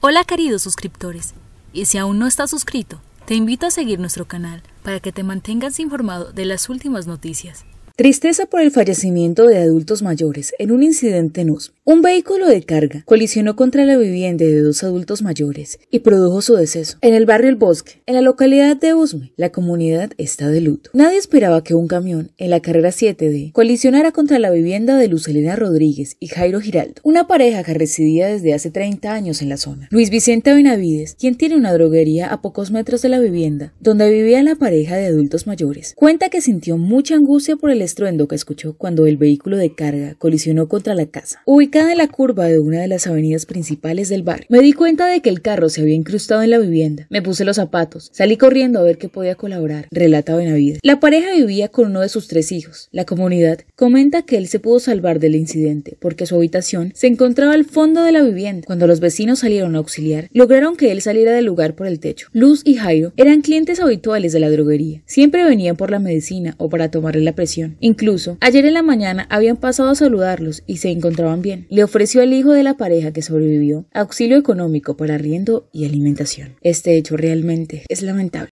Hola queridos suscriptores, y si aún no estás suscrito, te invito a seguir nuestro canal para que te mantengas informado de las últimas noticias. Tristeza por el fallecimiento de adultos mayores en un incidente en Usme. Un vehículo de carga colisionó contra la vivienda de dos adultos mayores y produjo su deceso. En el barrio El Bosque, en la localidad de Usme, la comunidad está de luto. Nadie esperaba que un camión en la carrera 7D colisionara contra la vivienda de Lucelena Rodríguez y Jairo Giraldo, una pareja que residía desde hace 30 años en la zona. Luis Vicente Benavides, quien tiene una droguería a pocos metros de la vivienda donde vivía la pareja de adultos mayores, cuenta que sintió mucha angustia por el estruendo que escuchó cuando el vehículo de carga colisionó contra la casa, ubicada en la curva de una de las avenidas principales del barrio. Me di cuenta de que el carro se había incrustado en la vivienda. Me puse los zapatos, salí corriendo a ver qué podía colaborar, relata Benavides. La pareja vivía con uno de sus tres hijos. La comunidad comenta que él se pudo salvar del incidente porque su habitación se encontraba al fondo de la vivienda. Cuando los vecinos salieron a auxiliar, lograron que él saliera del lugar por el techo. Luz y Jairo eran clientes habituales de la droguería. Siempre venían por la medicina o para tomarle la presión. Incluso, ayer en la mañana habían pasado a saludarlos y se encontraban bien. Le ofreció al hijo de la pareja que sobrevivió auxilio económico para arriendo y alimentación. Este hecho realmente es lamentable.